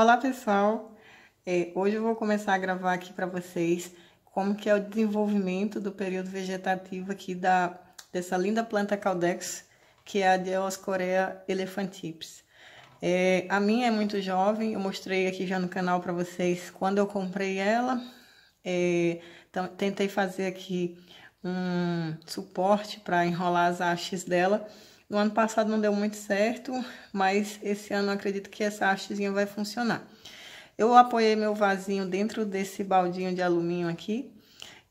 Olá pessoal, é, hoje eu vou começar a gravar aqui para vocês como que é o desenvolvimento do período vegetativo aqui da, dessa linda planta Caldex, que é a Dioscorea elefantips. É, a minha é muito jovem, eu mostrei aqui já no canal para vocês quando eu comprei ela. É, tentei fazer aqui um suporte para enrolar as hastes dela, no ano passado não deu muito certo, mas esse ano acredito que essa hastezinha vai funcionar. Eu apoiei meu vasinho dentro desse baldinho de alumínio aqui,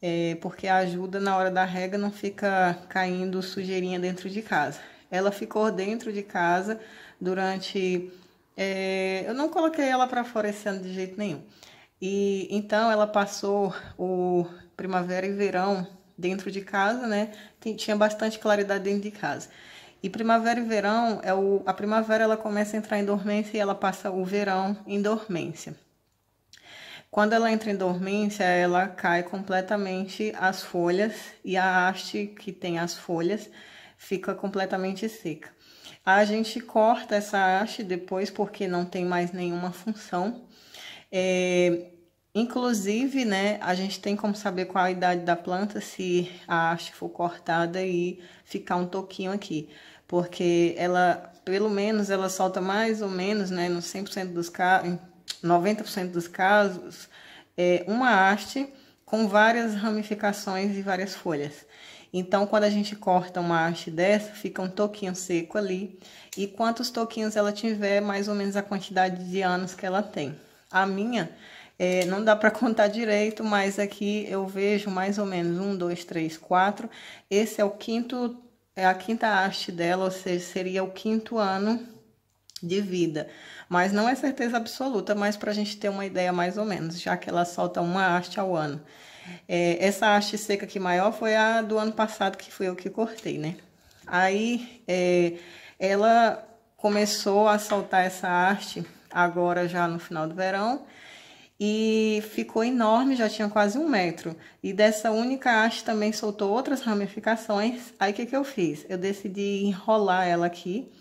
é, porque ajuda na hora da rega não fica caindo sujeirinha dentro de casa. Ela ficou dentro de casa durante... É, eu não coloquei ela para fora esse ano de jeito nenhum. E então ela passou o primavera e verão dentro de casa, né? Tinha bastante claridade dentro de casa. E primavera e verão é o a primavera ela começa a entrar em dormência e ela passa o verão em dormência. Quando ela entra em dormência, ela cai completamente as folhas e a haste que tem as folhas fica completamente seca. A gente corta essa haste depois porque não tem mais nenhuma função. É, Inclusive, né, a gente tem como saber qual a idade da planta se a haste for cortada e ficar um toquinho aqui, porque ela, pelo menos, ela solta mais ou menos, né, no 100% dos casos, 90% dos casos, é uma haste com várias ramificações e várias folhas. Então, quando a gente corta uma haste dessa, fica um toquinho seco ali, e quantos toquinhos ela tiver, mais ou menos a quantidade de anos que ela tem. A minha é, não dá para contar direito, mas aqui eu vejo mais ou menos um, dois, três, quatro. Esse é o quinto, é a quinta haste dela, ou seja, seria o quinto ano de vida. Mas não é certeza absoluta, mas para a gente ter uma ideia mais ou menos, já que ela solta uma haste ao ano. É, essa haste seca aqui maior foi a do ano passado, que fui eu que cortei, né? Aí é, ela começou a soltar essa haste agora já no final do verão e ficou enorme, já tinha quase um metro. E dessa única haste também soltou outras ramificações. Aí o que, que eu fiz? Eu decidi enrolar ela aqui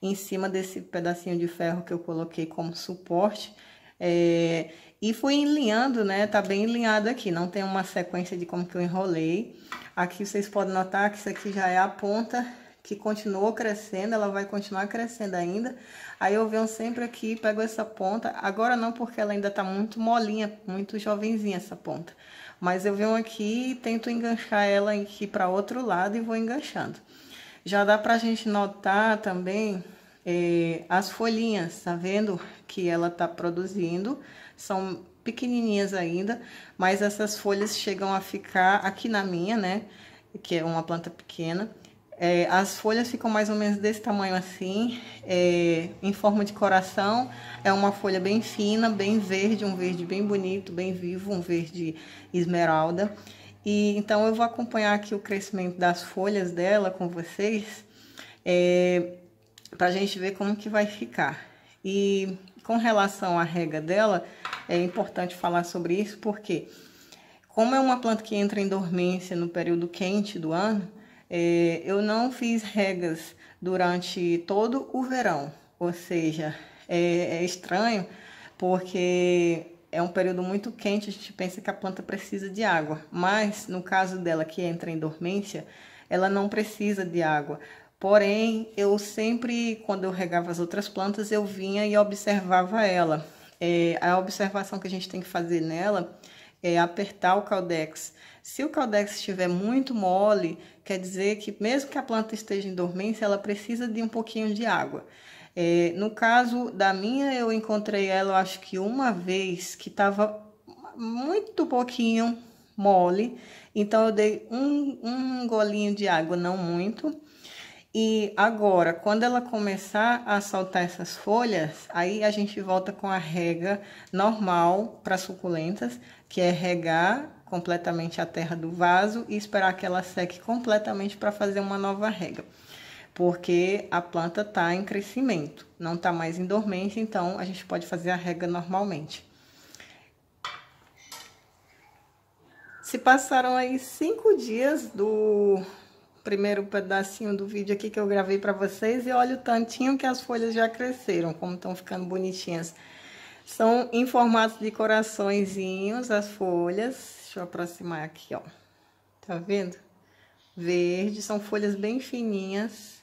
em cima desse pedacinho de ferro que eu coloquei como suporte. É, e fui enlinhando, né? Tá bem enlinhado aqui, não tem uma sequência de como que eu enrolei. Aqui vocês podem notar que isso aqui já é a ponta que continuou crescendo, ela vai continuar crescendo ainda. Aí eu venho sempre aqui, pego essa ponta, agora não porque ela ainda está muito molinha, muito jovenzinha essa ponta. Mas eu venho aqui e tento enganchar ela aqui para outro lado e vou enganchando. Já dá para a gente notar também é, as folhinhas, tá vendo? Que ela tá produzindo, são pequenininhas ainda, mas essas folhas chegam a ficar aqui na minha, né? Que é uma planta pequena, é, as folhas ficam mais ou menos desse tamanho assim, é, em forma de coração. É uma folha bem fina, bem verde, um verde bem bonito, bem vivo, um verde esmeralda. E então eu vou acompanhar aqui o crescimento das folhas dela com vocês, é, para a gente ver como que vai ficar. E com relação à rega dela, é importante falar sobre isso porque como é uma planta que entra em dormência no período quente do ano, é, eu não fiz regas durante todo o verão, ou seja, é, é estranho porque é um período muito quente, a gente pensa que a planta precisa de água, mas no caso dela que entra em dormência, ela não precisa de água. Porém, eu sempre, quando eu regava as outras plantas, eu vinha e observava ela. É, a observação que a gente tem que fazer nela é, apertar o caldex. Se o caldex estiver muito mole, quer dizer que mesmo que a planta esteja em dormência, ela precisa de um pouquinho de água. É, no caso da minha, eu encontrei ela, acho que uma vez, que estava muito pouquinho mole. Então, eu dei um, um golinho de água, não muito. E agora, quando ela começar a soltar essas folhas, aí a gente volta com a rega normal para suculentas, que é regar completamente a terra do vaso e esperar que ela seque completamente para fazer uma nova rega. Porque a planta está em crescimento, não está mais em dormência, então a gente pode fazer a rega normalmente. Se passaram aí cinco dias do primeiro pedacinho do vídeo aqui que eu gravei para vocês e olha o tantinho que as folhas já cresceram, como estão ficando bonitinhas. São em formato de coraçõezinhos as folhas. Deixa eu aproximar aqui, ó. Tá vendo? Verde, são folhas bem fininhas.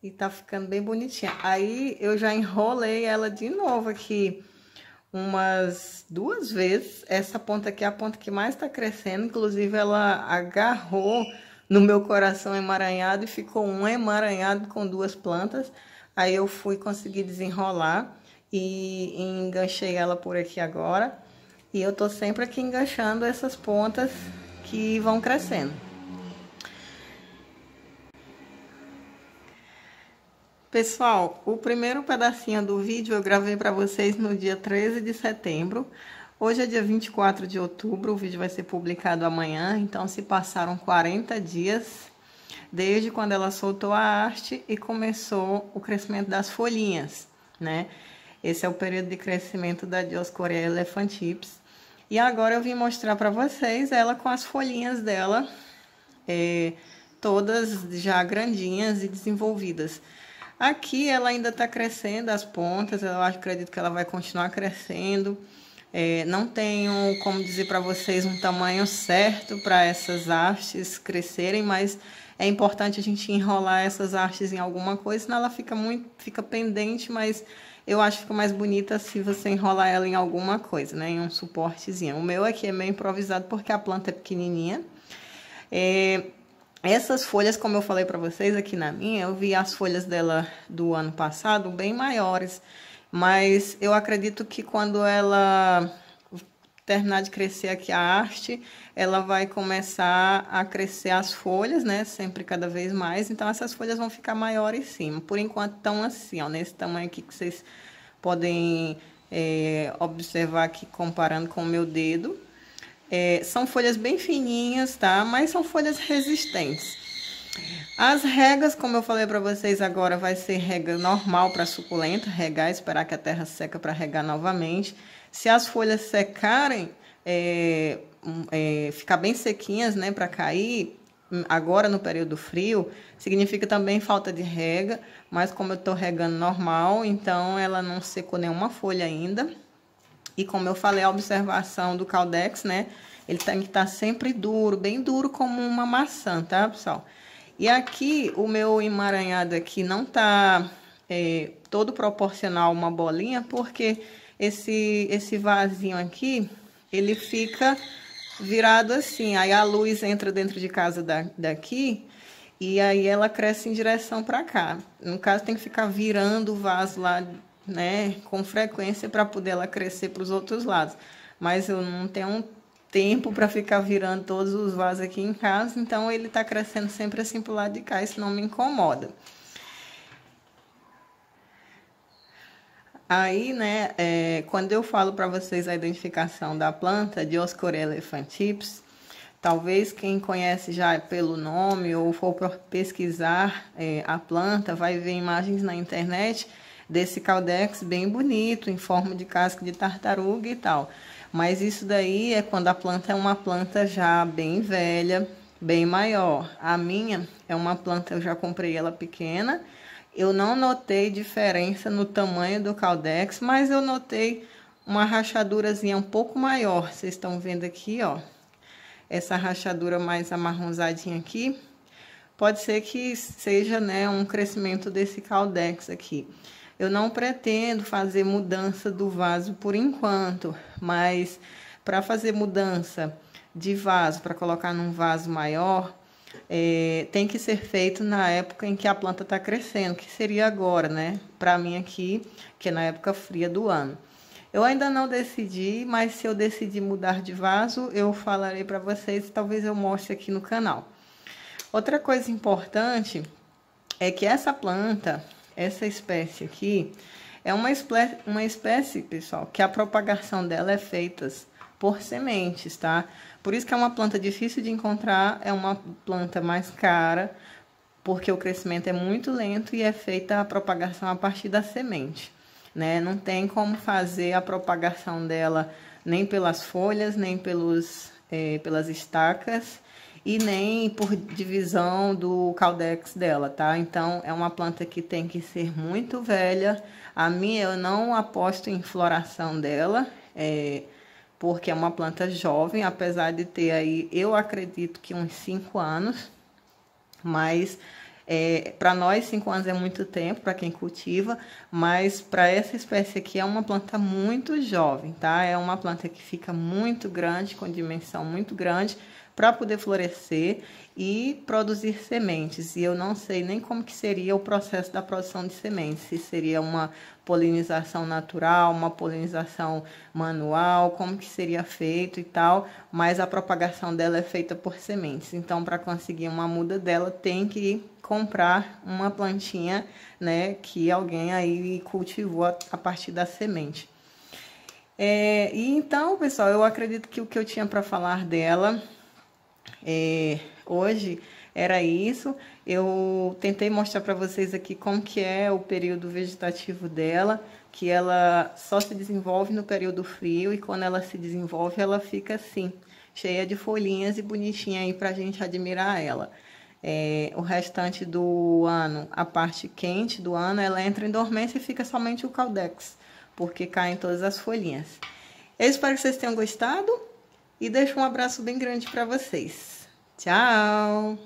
E tá ficando bem bonitinha. Aí eu já enrolei ela de novo aqui umas duas vezes. Essa ponta aqui é a ponta que mais está crescendo, inclusive ela agarrou no meu coração emaranhado e ficou um emaranhado com duas plantas. Aí eu fui conseguir desenrolar e enganchei ela por aqui agora. E eu tô sempre aqui enganchando essas pontas que vão crescendo. Pessoal, o primeiro pedacinho do vídeo eu gravei para vocês no dia 13 de setembro. Hoje é dia 24 de outubro, o vídeo vai ser publicado amanhã, então se passaram 40 dias desde quando ela soltou a arte e começou o crescimento das folhinhas, né? Esse é o período de crescimento da Dioscorea elefantips. E agora eu vim mostrar para vocês ela com as folhinhas dela, eh, todas já grandinhas e desenvolvidas. Aqui ela ainda está crescendo as pontas, eu acredito que ela vai continuar crescendo. É, não tenho como dizer para vocês um tamanho certo para essas hastes crescerem, mas é importante a gente enrolar essas hastes em alguma coisa, senão ela fica muito fica pendente, mas eu acho que fica mais bonita se você enrolar ela em alguma coisa, né? Em um suportezinho. O meu aqui é meio improvisado porque a planta é pequenininha. É, essas folhas, como eu falei para vocês aqui na minha, eu vi as folhas dela do ano passado bem maiores, mas eu acredito que quando ela terminar de crescer aqui a haste, ela vai começar a crescer as folhas, né? Sempre cada vez mais. Então, essas folhas vão ficar maiores sim. Por enquanto, estão assim, ó, nesse tamanho aqui que vocês podem é, observar aqui comparando com o meu dedo. É, são folhas bem fininhas, tá? Mas são folhas resistentes. As regas, como eu falei para vocês agora, vai ser rega normal para suculenta, regar, esperar que a terra seca para regar novamente. Se as folhas secarem, é, hum, é, ficar bem sequinhas, né, para cair, hum, agora no período frio, significa também falta de rega, mas como eu estou regando normal, então ela não secou nenhuma folha ainda. E como eu falei, a observação do Caldex, né? Ele tem que estar tá sempre duro, bem duro como uma maçã, tá, pessoal? E aqui, o meu emaranhado aqui não tá é, todo proporcional uma bolinha, porque esse, esse vasinho aqui, ele fica virado assim. Aí a luz entra dentro de casa da, daqui e aí ela cresce em direção para cá. No caso, tem que ficar virando o vaso lá né, com frequência para poder ela crescer para os outros lados. Mas eu não tenho um tempo para ficar virando todos os vasos aqui em casa, então ele está crescendo sempre assim para o lado de cá, isso não me incomoda. Aí, né, é, quando eu falo para vocês a identificação da planta de Oscorella elefantips, Talvez quem conhece já pelo nome ou for pesquisar é, a planta, vai ver imagens na internet desse caldex bem bonito, em forma de casca de tartaruga e tal. Mas isso daí é quando a planta é uma planta já bem velha, bem maior. A minha é uma planta, eu já comprei ela pequena. Eu não notei diferença no tamanho do caldex, mas eu notei uma rachadurazinha um pouco maior. Vocês estão vendo aqui, ó. Essa rachadura mais amarronzadinha aqui. Pode ser que seja, né, um crescimento desse caldex aqui. Eu não pretendo fazer mudança do vaso por enquanto, mas para fazer mudança de vaso, para colocar num vaso maior, é, tem que ser feito na época em que a planta está crescendo, que seria agora, né? Para mim aqui, que é na época fria do ano. Eu ainda não decidi, mas se eu decidir mudar de vaso, eu falarei para vocês, talvez eu mostre aqui no canal. Outra coisa importante é que essa planta, essa espécie aqui é uma espécie, uma espécie, pessoal, que a propagação dela é feita por sementes, tá? Por isso que é uma planta difícil de encontrar, é uma planta mais cara, porque o crescimento é muito lento e é feita a propagação a partir da semente, né? Não tem como fazer a propagação dela nem pelas folhas, nem pelos, eh, pelas estacas e nem por divisão do caldex dela, tá? Então é uma planta que tem que ser muito velha. A minha eu não aposto em floração dela, é, porque é uma planta jovem, apesar de ter aí, eu acredito que uns 5 anos, mas é, para nós, cinco anos é muito tempo para quem cultiva, mas para essa espécie aqui é uma planta muito jovem, tá? É uma planta que fica muito grande, com dimensão muito grande, para poder florescer e produzir sementes. E eu não sei nem como que seria o processo da produção de sementes, se seria uma polinização natural, uma polinização manual, como que seria feito e tal, mas a propagação dela é feita por sementes. Então, para conseguir uma muda dela, tem que comprar uma plantinha, né, que alguém aí cultivou a partir da semente. É, e então, pessoal, eu acredito que o que eu tinha para falar dela é, hoje era isso. Eu tentei mostrar para vocês aqui como que é o período vegetativo dela, que ela só se desenvolve no período frio e quando ela se desenvolve ela fica assim, cheia de folhinhas e bonitinha aí para a gente admirar ela. É, o restante do ano, a parte quente do ano, ela entra em dormência e fica somente o caldex, porque caem todas as folhinhas. Eu espero que vocês tenham gostado e deixo um abraço bem grande para vocês. Tchau!